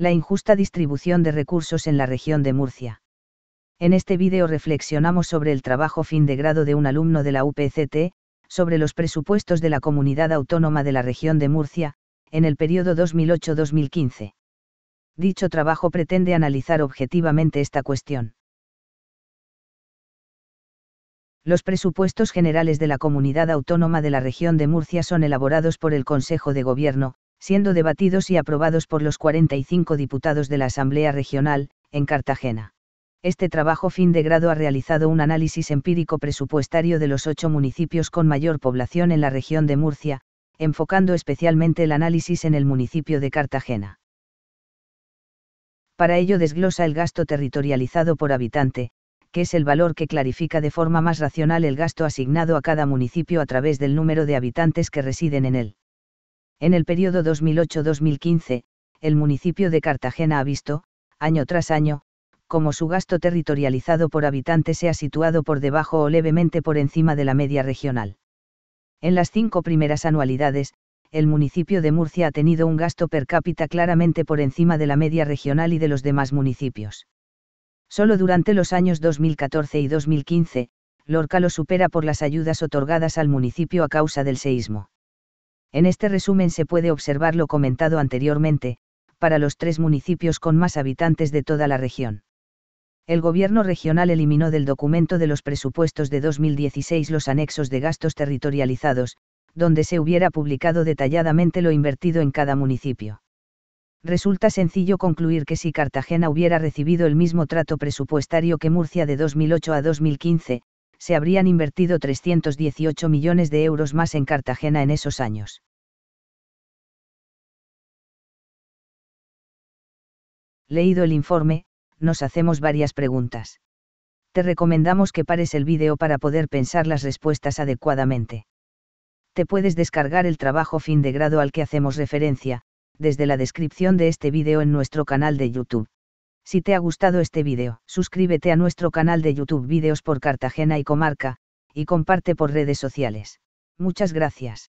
la injusta distribución de recursos en la región de Murcia. En este vídeo reflexionamos sobre el trabajo fin de grado de un alumno de la UPCT, sobre los presupuestos de la comunidad autónoma de la región de Murcia, en el periodo 2008-2015. Dicho trabajo pretende analizar objetivamente esta cuestión. Los presupuestos generales de la comunidad autónoma de la región de Murcia son elaborados por el Consejo de Gobierno, siendo debatidos y aprobados por los 45 diputados de la Asamblea Regional, en Cartagena. Este trabajo fin de grado ha realizado un análisis empírico presupuestario de los ocho municipios con mayor población en la región de Murcia, enfocando especialmente el análisis en el municipio de Cartagena. Para ello desglosa el gasto territorializado por habitante, que es el valor que clarifica de forma más racional el gasto asignado a cada municipio a través del número de habitantes que residen en él. En el periodo 2008-2015, el municipio de Cartagena ha visto, año tras año, como su gasto territorializado por habitante se ha situado por debajo o levemente por encima de la media regional. En las cinco primeras anualidades, el municipio de Murcia ha tenido un gasto per cápita claramente por encima de la media regional y de los demás municipios. Solo durante los años 2014 y 2015, Lorca lo supera por las ayudas otorgadas al municipio a causa del seísmo. En este resumen se puede observar lo comentado anteriormente, para los tres municipios con más habitantes de toda la región. El Gobierno regional eliminó del documento de los presupuestos de 2016 los anexos de gastos territorializados, donde se hubiera publicado detalladamente lo invertido en cada municipio. Resulta sencillo concluir que si Cartagena hubiera recibido el mismo trato presupuestario que Murcia de 2008 a 2015, se habrían invertido 318 millones de euros más en Cartagena en esos años. Leído el informe, nos hacemos varias preguntas. Te recomendamos que pares el vídeo para poder pensar las respuestas adecuadamente. Te puedes descargar el trabajo fin de grado al que hacemos referencia, desde la descripción de este vídeo en nuestro canal de YouTube. Si te ha gustado este vídeo, suscríbete a nuestro canal de YouTube Videos por Cartagena y Comarca, y comparte por redes sociales. Muchas gracias.